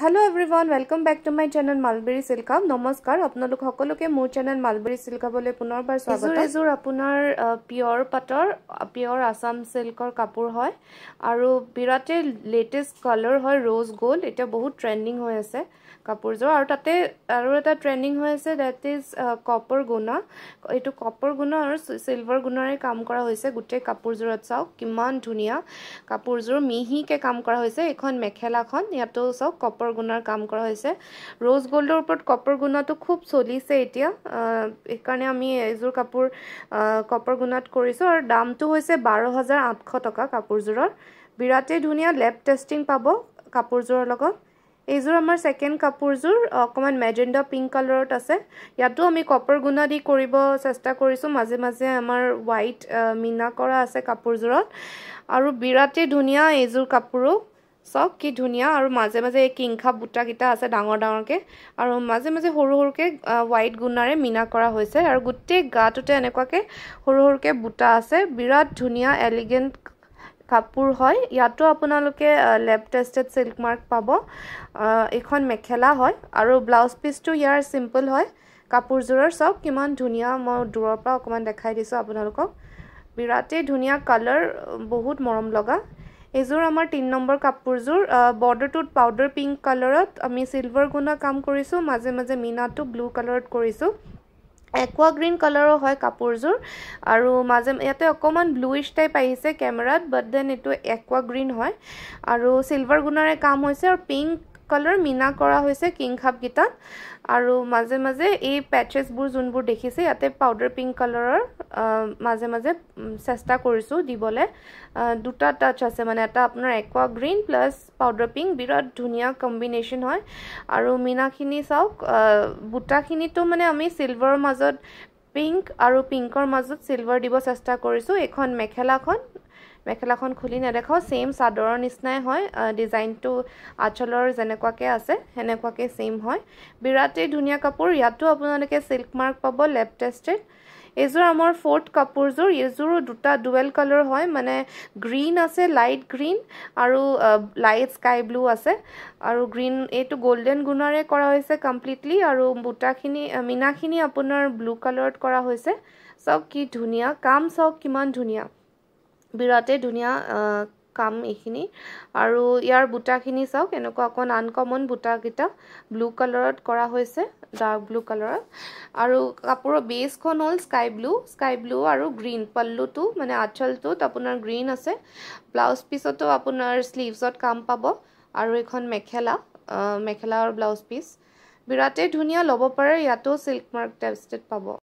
hello' everyone welcome back to my channel mulberry চিল্কাপ নমস্কাৰ আপোনালোক সকলোকে মোৰ চেনেল মালবেৰী চিল্কাপলৈ পুনৰবাৰ চোৱাযোৰ এযোৰ আপোনাৰ পিয়ৰ পাটৰ পিয়ৰ আছাম চিল্কৰ কাপোৰ হয় আৰু বিৰাটেই লেটেষ্ট কালাৰ হয় ৰ'জ গ'ল্ড এতিয়া বহুত ট্ৰেণ্ডিং হৈ আছে কাপোৰযোৰ আৰু তাতে আৰু এটা ট্ৰেণ্ডিং হৈ আছে ডেট ইজ কপাৰ গুণা এইটো কপাৰ গুণা আৰু চিলভাৰ গুণাৰে কাম কৰা হৈছে গোটেই কাপোৰযোৰত চাওক কিমান ধুনীয়া কাপোৰযোৰ মিহিকৈ কাম কৰা হৈছে এইখন মেখেলাখন ইয়াতো চাওক কপাৰ কপাৰ গুণাৰ কাম কৰা হৈছে ৰ'জ গ'ল্ডৰ ওপৰত কপাৰ গুণাটো খুব চলিছে এতিয়া সেইকাৰণে আমি এযোৰ কাপোৰ কপাৰ গুণাত কৰিছোঁ আৰু দামটো হৈছে বাৰ হাজাৰ আঠশ টকা কাপোৰযোৰৰ বিৰাটেই ধুনীয়া লেব টেষ্টিং পাব কাপোৰযোৰৰ লগত এইযোৰ আমাৰ ছেকেণ্ড কাপোৰযোৰ অকণমান মেজেণ্ডা পিংক কালাৰত আছে ইয়াতো আমি কপাৰ গুণা দি কৰিব চেষ্টা কৰিছোঁ মাজে মাজে আমাৰ হোৱাইট মিনা কৰা আছে কাপোৰযোৰত আৰু বিৰাটেই ধুনীয়া এইযোৰ কাপোৰো চাওক কি ধুনীয়া আৰু মাজে মাজে এই কিংখা বুটাকেইটা আছে ডাঙৰ ডাঙৰকৈ আৰু মাজে মাজে সৰু সৰুকৈ হোৱাইট গুণাৰে মিনা কৰা হৈছে আৰু গোটেই গাটোতে এনেকুৱাকৈ সৰু সৰুকৈ বুটা আছে বিৰাট ধুনীয়া এলিগেণ্ট কাপোৰ হয় ইয়াতো আপোনালোকে লেপ টেষ্টেড চিল্ক মাৰ্ক পাব এইখন মেখেলা হয় আৰু ব্লাউজ পিচটো ইয়াৰ চিম্পল হয় কাপোৰযোৰৰ চাওক কিমান ধুনীয়া মই দূৰৰ পৰা অকণমান দেখাই দিছোঁ আপোনালোকক বিৰাটেই ধুনীয়া কালাৰ বহুত মৰম লগা এইযোৰ আমাৰ তিনি নম্বৰ কাপোৰযোৰ বৰ্ডাৰটোত পাউডাৰ পিংক কালাৰত আমি চিলভাৰ গুণা কাম কৰিছোঁ মাজে মাজে মিনাটো ব্লু কালাৰত কৰিছোঁ একুৱা গ্ৰীণ কালাৰৰ হয় কাপোৰযোৰ আৰু মাজে ইয়াতে অকণমান ব্লুইছ টাইপ আহিছে কেমেৰাত বাট দেন এইটো একুৱা গ্ৰীণ হয় আৰু চিলভাৰ গুণাৰে কাম হৈছে আৰু পিংক কালাৰ মিনা কৰা হৈছে কিং খাপকেইটাত আৰু মাজে মাজে এই পেট্ৰেছবোৰ যোনবোৰ দেখিছে ইয়াতে পাউডাৰ পিংক কালাৰৰ মাজে মাজে চেষ্টা কৰিছোঁ দিবলৈ দুটা টাচ আছে মানে এটা আপোনাৰ aqua green plus powder pink বিৰাট ধুনীয়া কম্বিনেশ্যন হয় আৰু মিনাখিনি চাওক বুটাখিনিতো মানে আমি চিলভাৰৰ মাজত পিংক আৰু পিংকৰ মাজত চিলভাৰ দিব চেষ্টা কৰিছোঁ এইখন মেখেলাখন মেখেলাখন খুলি নেদেখাও ছেইম চাদৰৰ নিচিনাই হয় ডিজাইনটো আঁচলৰ যেনেকুৱাকৈ আছে সেনেকুৱাকৈ ছেইম হয় বিৰাটেই ধুনীয়া কাপোৰ ইয়াতো আপোনালোকে চিল্ক মাৰ্ক পাব লেপ টেষ্টেড এইযোৰ আমাৰ ফৰ্থ কাপোৰযোৰ এইযোৰো দুটা ডুৱেল কালাৰ হয় মানে গ্ৰীণ আছে লাইট গ্ৰীণ আৰু লাইট স্কাই ব্লু আছে আৰু গ্ৰীণ এইটো গ'ল্ডেন গুণাৰে কৰা হৈছে কমপ্লিটলি আৰু বুটাখিনি মীনাখিনি আপোনাৰ ব্লু কালাৰত কৰা হৈছে চাওক কি ধুনীয়া কাম চাওক কিমান ধুনীয়া বিৰাটেই ধুনীয়া কাম এইখিনি আৰু ইয়াৰ বুটাখিনি চাওক এনেকুৱা অকণ আনকমন বুটাকেইটা ব্লু কালাৰত কৰা হৈছে ডাৰ্ক ব্লু কালাৰত আৰু কাপোৰৰ বেছখন হ'ল স্কাই ব্লু স্কাই ব্লু আৰু গ্ৰীণ পাল্লুটো মানে আঁচলটোত আপোনাৰ গ্ৰীণ আছে ব্লাউজ পিচতো আপোনাৰ শ্লিভছত কাম পাব আৰু এইখন মেখেলা মেখেলা আৰু ব্লাউজ পিচ বিৰাটেই ধুনীয়া ল'ব পাৰে ইয়াতো চিল্ক মাৰ্ক টেষ্টেড পাব